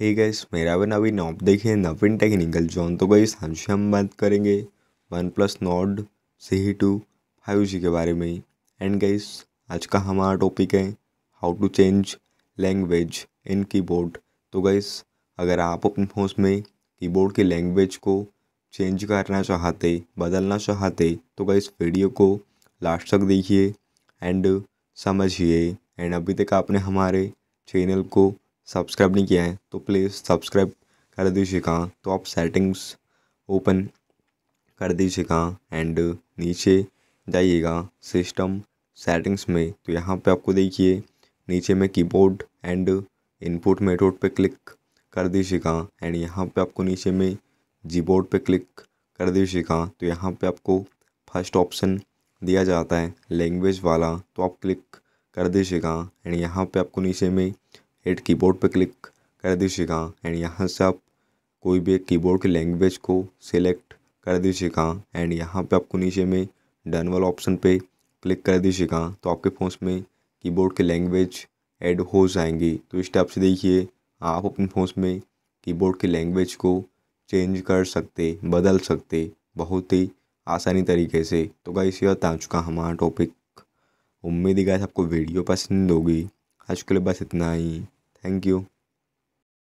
हे gas मेरा भी अभी नॉप देखिए नवीन टेक्निकल जोन तो गई आज हम बात करेंगे वन प्लस नॉड सी ही टू फाइव जी के बारे में एंड गैस आज का हमारा टॉपिक है how to change language in keyboard तो गैस अगर आप अपने फोन में कीबोर्ड की लैंग्वेज को चेंज करना चाहते बदलना चाहते तो गैस वीडियो को लास्ट तक देखिए एंड समझिए एंड अभी तक आपने हमारे चैनल को सब्सक्राइब नहीं किया है तो प्लीज़ सब्सक्राइब कर कहाँ तो आप सेटिंग्स ओपन कर दीजिए कहाँ एंड नीचे जाइएगा सिस्टम सेटिंग्स में तो यहाँ पे आपको देखिए नीचे में कीबोर्ड एंड इनपुट मेथड पे क्लिक कर कहाँ एंड यहाँ पे आपको नीचे में जी बोर्ड पर क्लिक कर कहाँ तो यहाँ पर आपको फर्स्ट ऑप्शन दिया जाता है लैंग्वेज वाला तो आप क्लिक कर दीजिएगा एंड यहाँ पे आपको नीचे में एट कीबोर्ड पर क्लिक कर दीजिएगा एंड यहाँ से आप कोई भी कीबोर्ड की लैंग्वेज को सिलेक्ट कर दीजिएगा एंड यहाँ पे आपको नीचे में डन वाला ऑप्शन पे क्लिक कर दीजिएगा तो आपके फ़ोन में कीबोर्ड की लैंग्वेज ऐड हो जाएंगी तो इस टाइप से देखिए आप अपने फ़ोन में कीबोर्ड की लैंग्वेज को चेंज कर सकते बदल सकते बहुत ही आसानी तरीके से तो इसी बात आ चुका हमारा टॉपिक उम्मीद ही गए आपको वीडियो पसंद होगी आज के लिए बस इतना ही Thank you.